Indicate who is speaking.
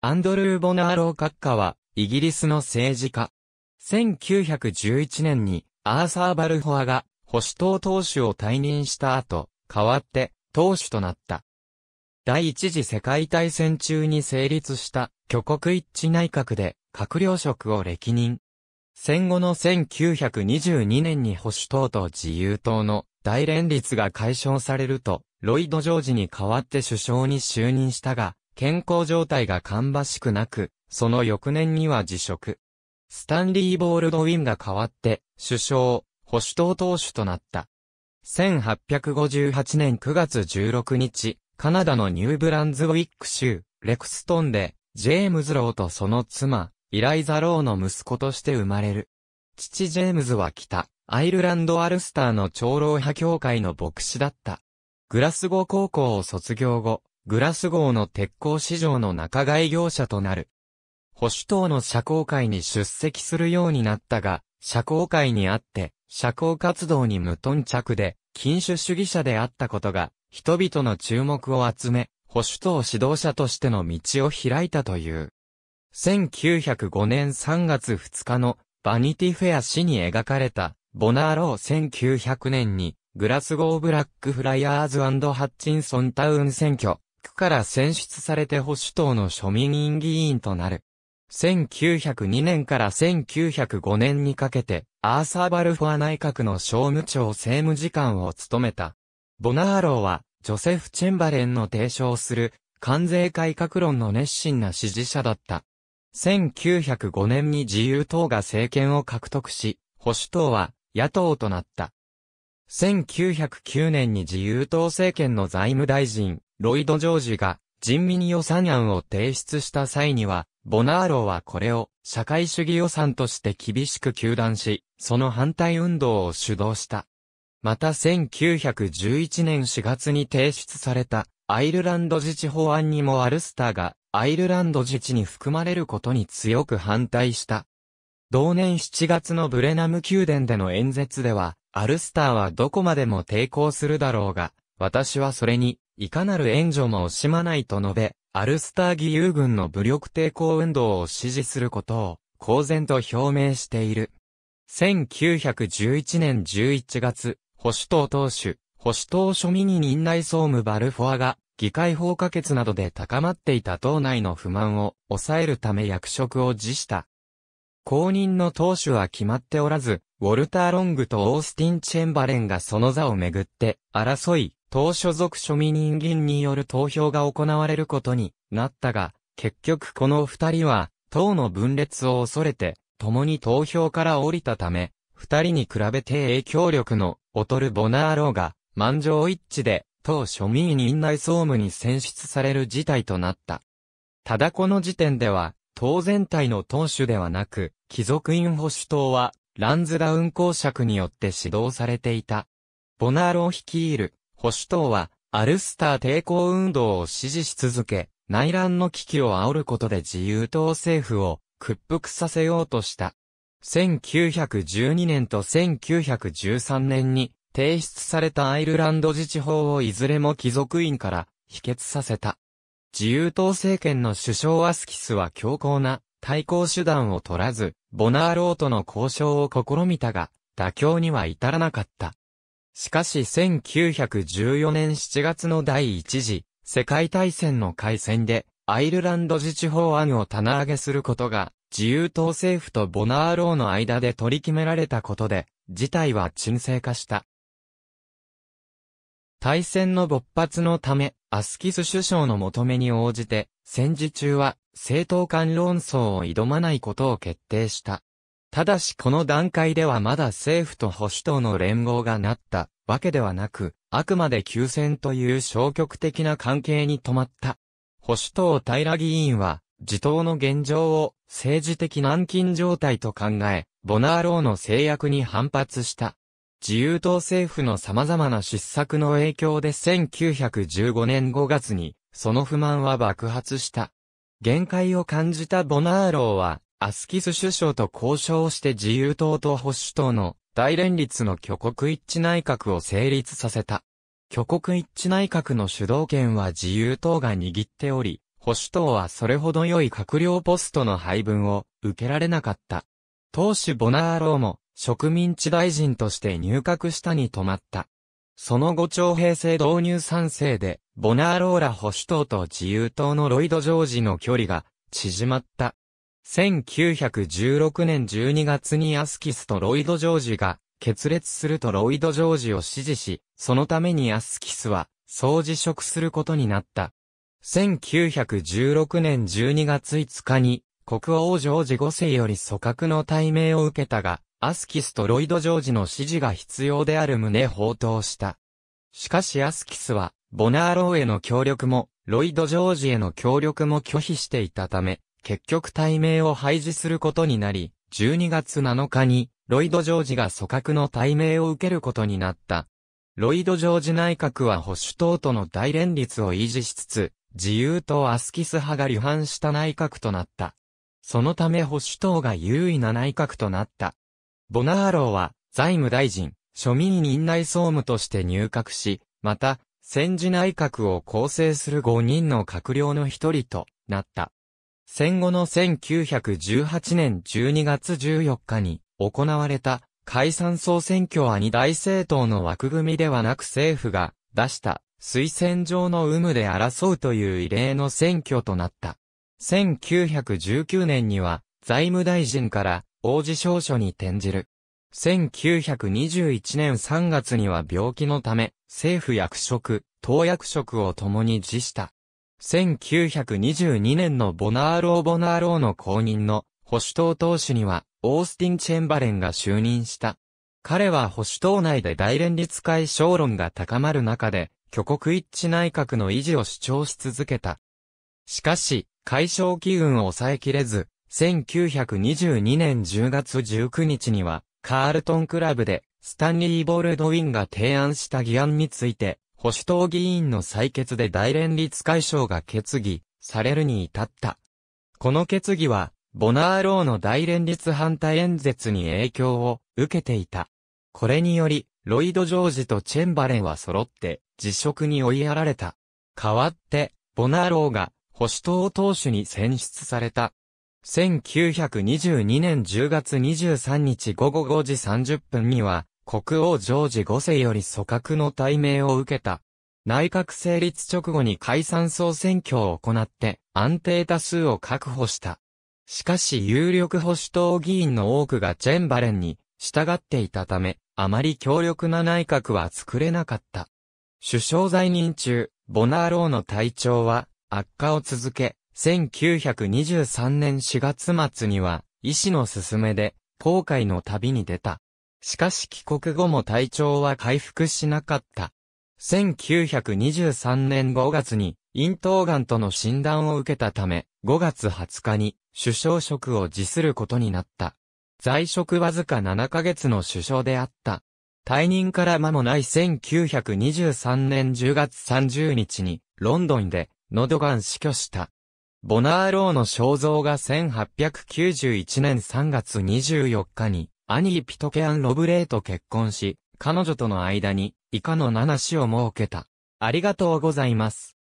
Speaker 1: アンドルー・ボナーロー閣下は、イギリスの政治家。1911年に、アーサー・バルホアが、保守党党首を退任した後、代わって、党首となった。第一次世界大戦中に成立した挙国一致内閣で閣僚職を歴任。戦後の1922年に保守党と自由党の大連立が解消されると、ロイド・ジョージに代わって首相に就任したが、健康状態が芳しくなく、その翌年には辞職。スタンリー・ボールドウィンが代わって、首相、保守党党首となった。1858年9月16日、カナダのニューブランズウィック州、レクストンで、ジェームズ・ローとその妻、イライザ・ローの息子として生まれる。父ジェームズは北、アイルランド・アルスターの長老派協会の牧師だった。グラスゴ高校を卒業後、グラスゴーの鉄鋼市場の仲買業者となる。保守党の社交会に出席するようになったが、社交会にあって、社交活動に無頓着で、禁酒主義者であったことが、人々の注目を集め、保守党指導者としての道を開いたという。1905年3月2日のバニティフェア誌に描かれたボナーロー1900年にグラスゴーブラックフライヤーズハッチンソンタウン選挙区から選出されて保守党の庶民院議員となる。1902年から1905年にかけて、アーサー・バルフォア内閣の商務長政務次官を務めた。ボナーローは、ジョセフ・チェンバレンの提唱する、関税改革論の熱心な支持者だった。1905年に自由党が政権を獲得し、保守党は野党となった。1909年に自由党政権の財務大臣、ロイド・ジョージが人民予算案を提出した際には、ボナーロはこれを社会主義予算として厳しく糾弾し、その反対運動を主導した。また1911年4月に提出されたアイルランド自治法案にもアルスターがアイルランド自治に含まれることに強く反対した。同年7月のブレナム宮殿での演説では、アルスターはどこまでも抵抗するだろうが、私はそれにいかなる援助も惜しまないと述べ、アルスター義勇軍の武力抵抗運動を支持することを、公然と表明している。1911年11月、保守党党首、保守党庶民に任内総務バルフォアが、議会法可決などで高まっていた党内の不満を抑えるため役職を辞した。公認の党首は決まっておらず、ウォルター・ロングとオースティン・チェンバレンがその座をめぐって争い、党所属庶民人間による投票が行われることになったが、結局この二人は、党の分裂を恐れて、共に投票から降りたため、二人に比べて影響力の劣るボナーローが、満場一致で、党庶民院内総務に選出される事態となった。ただこの時点では、党全体の党首ではなく、貴族院保守党は、ランズダウン公爵によって指導されていた。ボナーロー率いる保守党は、アルスター抵抗運動を支持し続け、内乱の危機を煽ることで自由党政府を屈服させようとした。1912年と1913年に提出されたアイルランド自治法をいずれも貴族院から否決させた。自由党政権の首相アスキスは強硬な対抗手段を取らず、ボナーローとの交渉を試みたが、妥協には至らなかった。しかし1914年7月の第一次世界大戦の開戦でアイルランド自治法案を棚上げすることが自由党政府とボナーローの間で取り決められたことで事態は沈静化した。大戦の勃発のため、アスキス首相の求めに応じて、戦時中は政党間論争を挑まないことを決定した。ただしこの段階ではまだ政府と保守党の連合がなったわけではなく、あくまで休戦という消極的な関係に止まった。保守党平議員は、自党の現状を政治的軟禁状態と考え、ボナーローの制約に反発した。自由党政府の様々な失策の影響で1915年5月に、その不満は爆発した。限界を感じたボナーローは、アスキス首相と交渉をして自由党と保守党の大連立の挙国一致内閣を成立させた。挙国一致内閣の主導権は自由党が握っており、保守党はそれほど良い閣僚ポストの配分を受けられなかった。党首ボナーローも植民地大臣として入閣したに止まった。その後徴兵制導入賛成で、ボナーローら保守党と自由党のロイド・ジョージの距離が縮まった。1916年12月にアスキスとロイド・ジョージが決裂するとロイド・ジョージを支持し、そのためにアスキスは総辞職することになった。1916年12月5日に国王ジョージ5世より組閣の対名を受けたが、アスキスとロイド・ジョージの支持が必要である旨報道した。しかしアスキスは、ボナーローへの協力も、ロイド・ジョージへの協力も拒否していたため、結局対名を廃止することになり、12月7日に、ロイド・ジョージが組閣の対名を受けることになった。ロイド・ジョージ内閣は保守党との大連立を維持しつつ、自由党アスキス派が離反した内閣となった。そのため保守党が優位な内閣となった。ボナーローは財務大臣、庶民院内総務として入閣し、また、戦時内閣を構成する5人の閣僚の一人となった。戦後の1918年12月14日に行われた解散総選挙は二大政党の枠組みではなく政府が出した推薦状の有無で争うという異例の選挙となった。1919年には財務大臣から王子証書に転じる。1921年3月には病気のため政府役職、党役職を共に辞した。1922年のボナーロー・ボナーローの公認の保守党党首には、オースティン・チェンバレンが就任した。彼は保守党内で大連立解消論が高まる中で、挙国一致内閣の維持を主張し続けた。しかし、解消機運を抑えきれず、1922年10月19日には、カールトンクラブで、スタンリー・ボールドウィンが提案した議案について、保守党議員の採決で大連立解消が決議されるに至った。この決議は、ボナーローの大連立反対演説に影響を受けていた。これにより、ロイド・ジョージとチェンバレンは揃って辞職に追いやられた。代わって、ボナーローが保守党党首に選出された。1922年10月23日午後5時30分には、国王ジョージ五世より組閣の対面を受けた。内閣成立直後に解散総選挙を行って安定多数を確保した。しかし有力保守党議員の多くがチェンバレンに従っていたため、あまり強力な内閣は作れなかった。首相在任中、ボナーローの体調は悪化を続け、1923年4月末には医師の勧めで航海の旅に出た。しかし帰国後も体調は回復しなかった。1923年5月に、咽頭癌との診断を受けたため、5月20日に首相職を辞することになった。在職わずか7ヶ月の首相であった。退任から間もない1923年10月30日に、ロンドンで、喉がん死去した。ボナーローの肖像が1891年3月24日に、兄ピトケアン・ロブレイと結婚し、彼女との間に以下の7子を設けた。ありがとうございます。